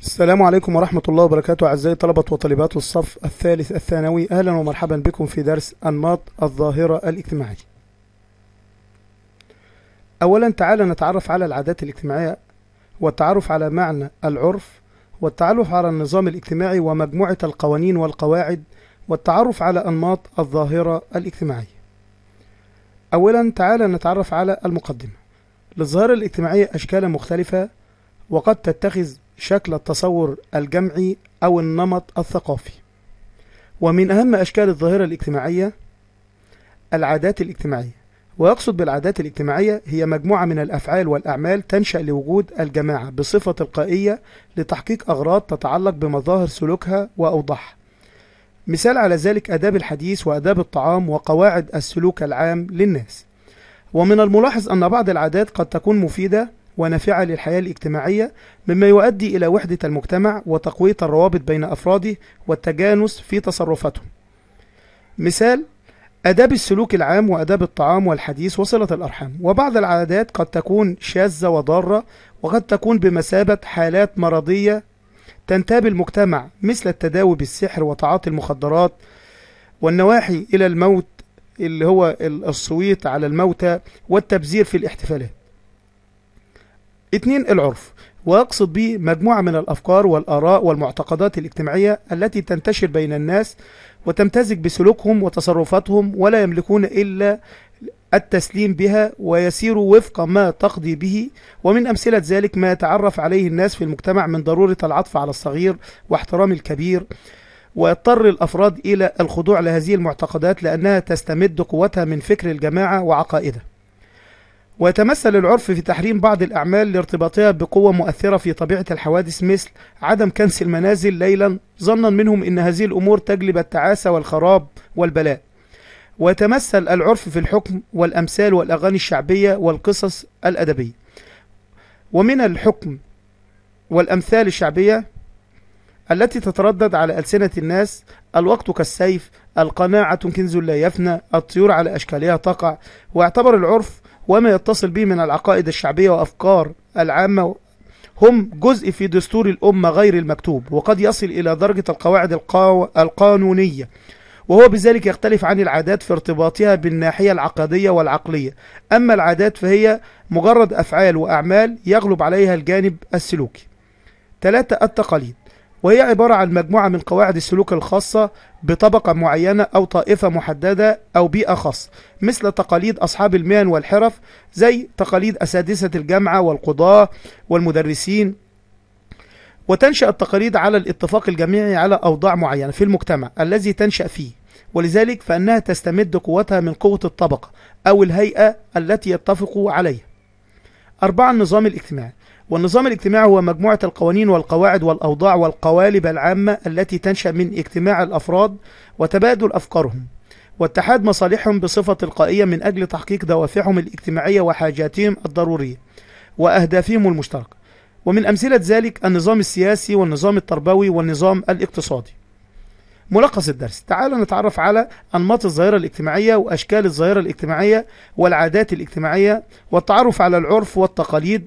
السلام عليكم ورحمة الله وبركاته أعزائي طلبة وطالبات الصف الثالث الثانوي أهلا ومرحبا بكم في درس أنماط الظاهرة الاجتماعية أولا تعالى نتعرف على العادات الاجتماعية والتعرف على معنى العرف والتعرف على النظام الاجتماعي ومجموعة القوانين والقواعد والتعرف على أنماط الظاهرة الاجتماعية أولا تعالى نتعرف على المقدمة للظاهرة الاجتماعية أشكال مختلفة وقد تتخذ شكل التصور الجمعي أو النمط الثقافي ومن أهم أشكال الظاهرة الاجتماعية العادات الاجتماعية ويقصد بالعادات الاجتماعية هي مجموعة من الأفعال والأعمال تنشأ لوجود الجماعة بصفة تلقائية لتحقيق أغراض تتعلق بمظاهر سلوكها وأوضاعها مثال على ذلك أداب الحديث وأداب الطعام وقواعد السلوك العام للناس ومن الملاحظ أن بعض العادات قد تكون مفيدة ونافعة للحياة الاجتماعية مما يؤدي إلى وحدة المجتمع وتقوية الروابط بين أفراده والتجانس في تصرفاتهم مثال آداب السلوك العام وآداب الطعام والحديث وصلة الأرحام وبعض العادات قد تكون شاذة وضارة وقد تكون بمثابة حالات مرضية تنتاب المجتمع مثل التداوي بالسحر وتعاطي المخدرات والنواحي إلى الموت اللي هو الصويت على الموتى والتبذير في الاحتفالات اثنين العرف ويقصد به مجموعة من الأفكار والآراء والمعتقدات الاجتماعية التي تنتشر بين الناس وتمتزج بسلوكهم وتصرفاتهم ولا يملكون إلا التسليم بها ويسير وفق ما تقضي به ومن أمثلة ذلك ما يتعرف عليه الناس في المجتمع من ضرورة العطف على الصغير واحترام الكبير ويضطر الأفراد إلى الخضوع لهذه المعتقدات لأنها تستمد قوتها من فكر الجماعة وعقائده ويتمثل العرف في تحريم بعض الأعمال لارتباطها بقوة مؤثرة في طبيعة الحوادث مثل عدم كنس المنازل ليلا ظنا منهم أن هذه الأمور تجلب التعاسة والخراب والبلاء ويتمثل العرف في الحكم والأمثال والأغاني الشعبية والقصص الأدبية ومن الحكم والأمثال الشعبية التي تتردد على ألسنة الناس الوقت كالسيف القناعة كنز لا يفنى الطيور على أشكالها تقع واعتبر العرف وما يتصل به من العقائد الشعبية وأفكار العامة هم جزء في دستور الأمة غير المكتوب وقد يصل إلى درجة القواعد القو... القانونية وهو بذلك يختلف عن العادات في ارتباطها بالناحية العقدية والعقلية أما العادات فهي مجرد أفعال وأعمال يغلب عليها الجانب السلوكي ثلاثة التقاليد وهي عبارة عن مجموعة من قواعد السلوك الخاصة بطبقة معينة أو طائفة محددة أو بيئة خاصة مثل تقاليد أصحاب المهن والحرف زي تقاليد أساتذة الجامعة والقضاة والمدرسين وتنشأ التقاليد على الاتفاق الجميعي على أوضاع معينة في المجتمع الذي تنشأ فيه ولذلك فإنها تستمد قوتها من قوة الطبقة أو الهيئة التي يتفق عليها أربعة النظام الاجتماعي والنظام الاجتماعي هو مجموعة القوانين والقواعد والأوضاع والقوالب العامة التي تنشأ من اجتماع الأفراد وتبادل أفكارهم واتحاد مصالحهم بصفة تلقائية من أجل تحقيق دوافعهم الاجتماعية وحاجاتهم الضرورية وأهدافهم المشتركة ومن أمثلة ذلك النظام السياسي والنظام التربوي والنظام الاقتصادي ملخص الدرس تعالوا نتعرف على أنماط الظاهرة الاجتماعية وأشكال الظاهرة الاجتماعية والعادات الاجتماعية والتعرف على العرف والتقاليد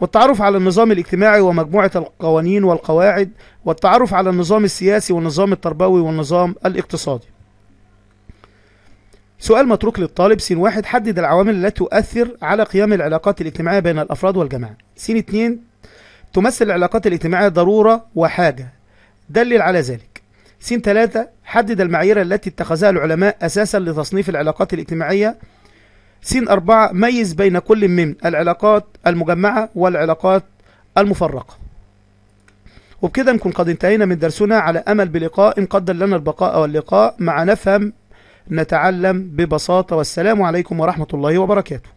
والتعرف على النظام الاجتماعي ومجموعة القوانين والقواعد والتعرف على النظام السياسي والنظام التربوي والنظام الاقتصادي سؤال متروك للطالب سين واحد حدد العوامل التي تؤثر على قيام العلاقات الاجتماعية بين الأفراد والجماعة سين اثنين تمثل العلاقات الاجتماعية ضرورة وحاجة دلل على ذلك س 3 حدد المعايير التي اتخذها العلماء أساسا لتصنيف العلاقات الاجتماعية س 4 ميز بين كل من العلاقات المجمعة والعلاقات المفرقة وبكده نكون قد انتهينا من درسنا على أمل بلقاء قدر لنا البقاء واللقاء مع نفهم نتعلم ببساطة والسلام عليكم ورحمة الله وبركاته